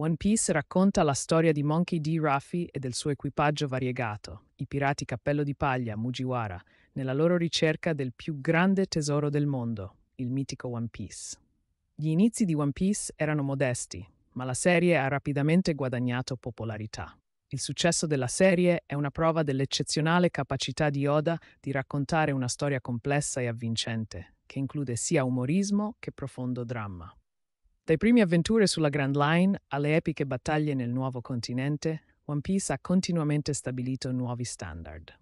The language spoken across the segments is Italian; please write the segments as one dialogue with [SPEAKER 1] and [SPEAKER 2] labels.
[SPEAKER 1] One Piece racconta la storia di Monkey D. Ruffy e del suo equipaggio variegato, i pirati Cappello di Paglia, Mugiwara, nella loro ricerca del più grande tesoro del mondo, il mitico One Piece. Gli inizi di One Piece erano modesti, ma la serie ha rapidamente guadagnato popolarità. Il successo della serie è una prova dell'eccezionale capacità di Oda di raccontare una storia complessa e avvincente, che include sia umorismo che profondo dramma. Dai primi avventure sulla Grand Line alle epiche battaglie nel nuovo continente, One Piece ha continuamente stabilito nuovi standard.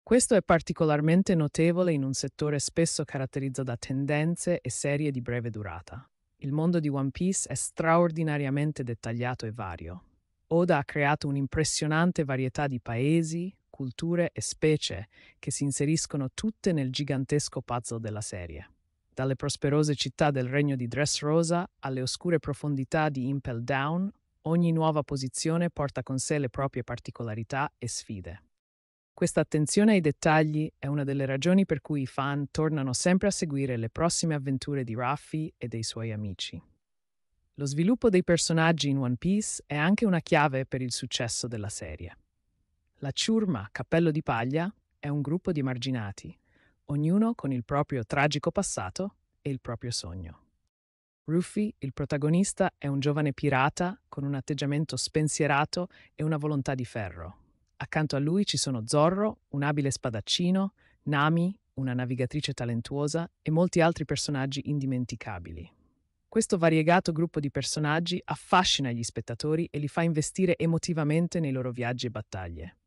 [SPEAKER 1] Questo è particolarmente notevole in un settore spesso caratterizzato da tendenze e serie di breve durata. Il mondo di One Piece è straordinariamente dettagliato e vario. Oda ha creato un'impressionante varietà di paesi, culture e specie che si inseriscono tutte nel gigantesco puzzle della serie dalle prosperose città del regno di Dressrosa alle oscure profondità di Impel Down, ogni nuova posizione porta con sé le proprie particolarità e sfide. Questa attenzione ai dettagli è una delle ragioni per cui i fan tornano sempre a seguire le prossime avventure di Raffi e dei suoi amici. Lo sviluppo dei personaggi in One Piece è anche una chiave per il successo della serie. La ciurma Cappello di Paglia è un gruppo di emarginati, ognuno con il proprio tragico passato e il proprio sogno. Ruffy, il protagonista, è un giovane pirata con un atteggiamento spensierato e una volontà di ferro. Accanto a lui ci sono Zorro, un abile spadaccino, Nami, una navigatrice talentuosa e molti altri personaggi indimenticabili. Questo variegato gruppo di personaggi affascina gli spettatori e li fa investire emotivamente nei loro viaggi e battaglie.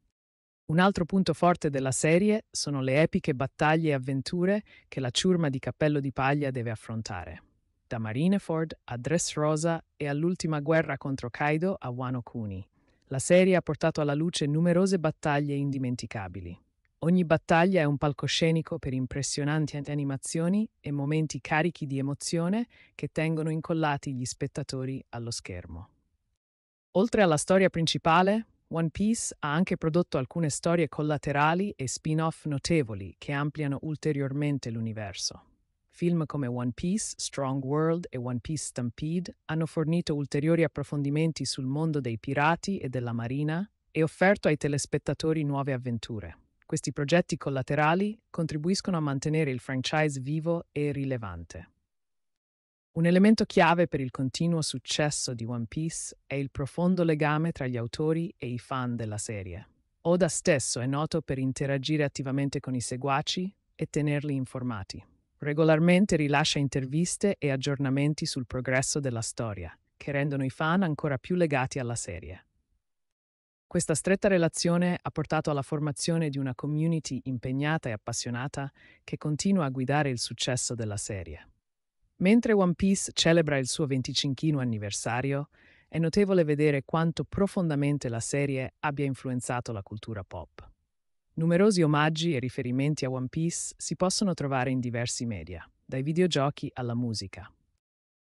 [SPEAKER 1] Un altro punto forte della serie sono le epiche battaglie e avventure che la ciurma di Cappello di Paglia deve affrontare, da Marineford a Dressrosa e all'ultima guerra contro Kaido a Wano Kuni. La serie ha portato alla luce numerose battaglie indimenticabili. Ogni battaglia è un palcoscenico per impressionanti animazioni e momenti carichi di emozione che tengono incollati gli spettatori allo schermo. Oltre alla storia principale, One Piece ha anche prodotto alcune storie collaterali e spin-off notevoli che ampliano ulteriormente l'universo. Film come One Piece, Strong World e One Piece Stampede hanno fornito ulteriori approfondimenti sul mondo dei pirati e della marina e offerto ai telespettatori nuove avventure. Questi progetti collaterali contribuiscono a mantenere il franchise vivo e rilevante. Un elemento chiave per il continuo successo di One Piece è il profondo legame tra gli autori e i fan della serie. Oda stesso è noto per interagire attivamente con i seguaci e tenerli informati. Regolarmente rilascia interviste e aggiornamenti sul progresso della storia, che rendono i fan ancora più legati alla serie. Questa stretta relazione ha portato alla formazione di una community impegnata e appassionata che continua a guidare il successo della serie. Mentre One Piece celebra il suo 25 anniversario, è notevole vedere quanto profondamente la serie abbia influenzato la cultura pop. Numerosi omaggi e riferimenti a One Piece si possono trovare in diversi media, dai videogiochi alla musica.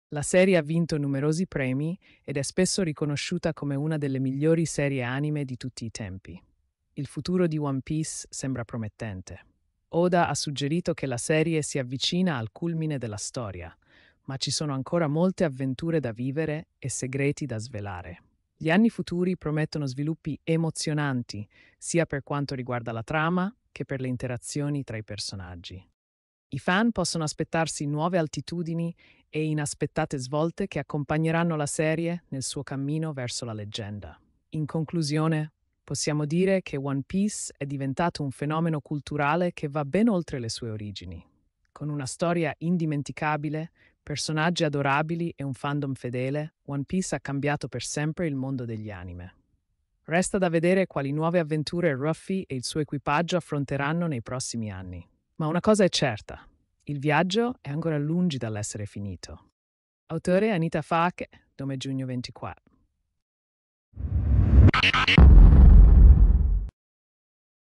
[SPEAKER 1] La serie ha vinto numerosi premi ed è spesso riconosciuta come una delle migliori serie anime di tutti i tempi. Il futuro di One Piece sembra promettente. Oda ha suggerito che la serie si avvicina al culmine della storia, ma ci sono ancora molte avventure da vivere e segreti da svelare. Gli anni futuri promettono sviluppi emozionanti, sia per quanto riguarda la trama che per le interazioni tra i personaggi. I fan possono aspettarsi nuove altitudini e inaspettate svolte che accompagneranno la serie nel suo cammino verso la leggenda. In conclusione, possiamo dire che One Piece è diventato un fenomeno culturale che va ben oltre le sue origini. Con una storia indimenticabile, personaggi adorabili e un fandom fedele, One Piece ha cambiato per sempre il mondo degli anime. Resta da vedere quali nuove avventure Ruffy e il suo equipaggio affronteranno nei prossimi anni. Ma una cosa è certa, il viaggio è ancora lungi dall'essere finito. Autore Anita Fake, nome giugno 24.